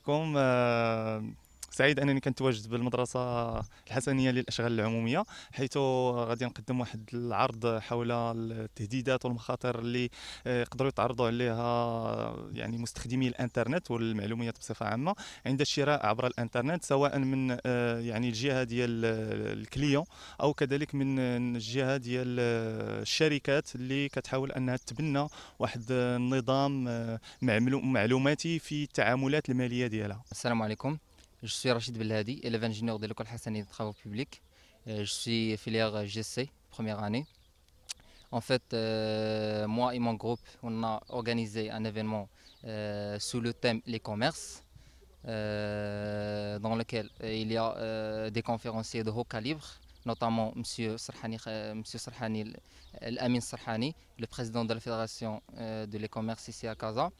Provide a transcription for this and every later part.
como eh, سعيد انني كنتواجد بالمدرسه الحسنيه للاشغال العموميه حيث غادي نقدم واحد العرض حول التهديدات والمخاطر اللي آه، يقدروا يتعرضوا عليها يعني مستخدمي الانترنت والمعلومات بصفه عامه عند الشراء عبر الانترنت سواء من آه، يعني الجهه ديال الكليون او كذلك من الجهه ديال الشركات اللي كتحاول انها تبنى واحد النظام آه، معلوماتي في التعاملات الماليه ديالها السلام عليكم Je suis Rachid Belhadi, élève ingénieur de l'école Hassani de travaux publics. Euh, je suis filière GC, première année. En fait, euh, moi et mon groupe, on a organisé un événement euh, sous le thème les commerces, dans lequel il y a des conférenciers de haut calibre, notamment M. Sarhani, Monsieur Amin Sarhani, le président de la Fédération de l'e-commerce ici à Casa.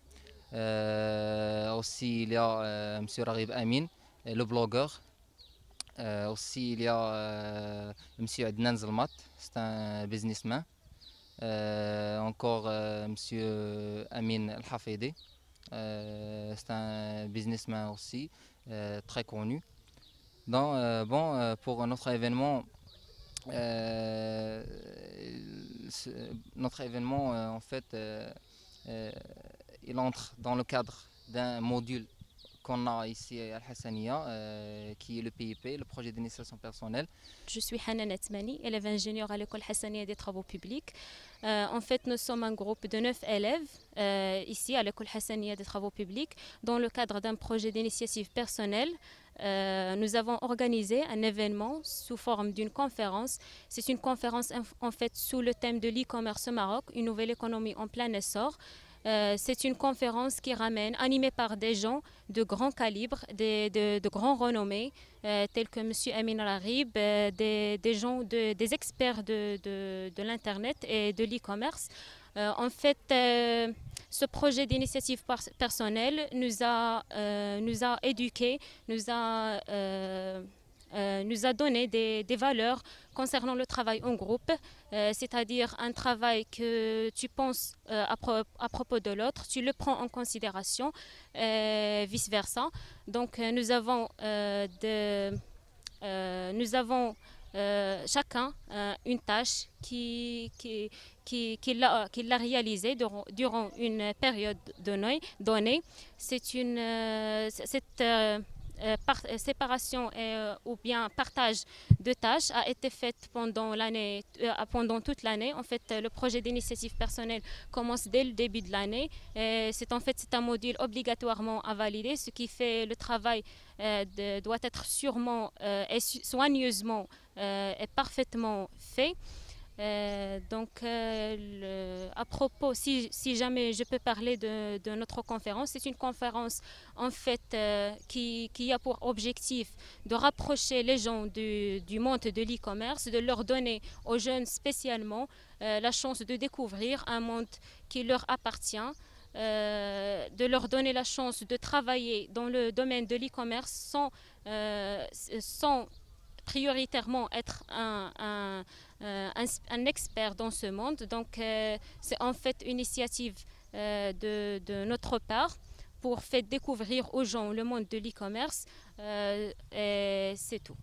aussi, il y a M. Rarib Amin, euh, le blogueur. Euh, aussi, il y a euh, Monsieur M. Adnan Zalmat, c'est un businessman. encore Monsieur Amin Al-Hafidi, c'est un businessman aussi, très connu. Donc, bon, pour notre événement, notre événement, en fait, il entre dans le cadre d'un module qu'on a ici à Al-Hassania, euh, qui est le PIP, le projet d'initiation personnelle. Je suis Hanan Atmani, élève ingénieure à l'école Hassania des travaux publics. Euh, en fait, nous sommes un groupe de neuf élèves euh, ici à l'école Hassania des travaux publics. Dans le cadre d'un projet d'initiative personnelle, nous avons organisé un événement sous forme d'une conférence. C'est une conférence en fait sous le thème de l'e-commerce au Maroc, une nouvelle économie en plein essor. Euh, c'est une conférence qui ramène, animée par des gens de grand calibre, de, de grands euh, tels que M. Amin Alarib, euh, des, gens, des experts de, de l'Internet et de l'e-commerce. en fait, ce projet d'initiative personnelle nous a, nous a éduqués, nous a euh, nous a donné des, valeurs concernant le travail en groupe, euh, c'est-à-dire un travail que tu penses euh, à, propos de l'autre, tu le prends en considération, vice-versa. Donc nous avons, nous avons chacun une tâche qui, qui, qui, qui l'a réalisée durant, durant, une période donnée. C'est une... Euh, euh, séparation euh, ou bien partage de tâches a été faite pendant, l'année, pendant toute l'année. En fait, le projet d'initiative personnelle commence dès le début de l'année. c'est en fait c'est un module obligatoirement à valider, ce qui fait le travail doit être sûrement et soigneusement et parfaitement fait. Euh, donc, euh, à propos, si, jamais je peux parler de, notre conférence, c'est une conférence en fait euh, qui, a pour objectif de rapprocher les gens du, monde de l'e-commerce, de leur donner aux jeunes spécialement la chance de découvrir un monde qui leur appartient. de leur donner la chance de travailler dans le domaine de l'e-commerce sans prioritairement être un, euh, un, expert dans ce monde. Donc euh, c'est en fait une initiative euh, de, notre part pour faire découvrir aux gens le monde de l'e-commerce. et c'est tout.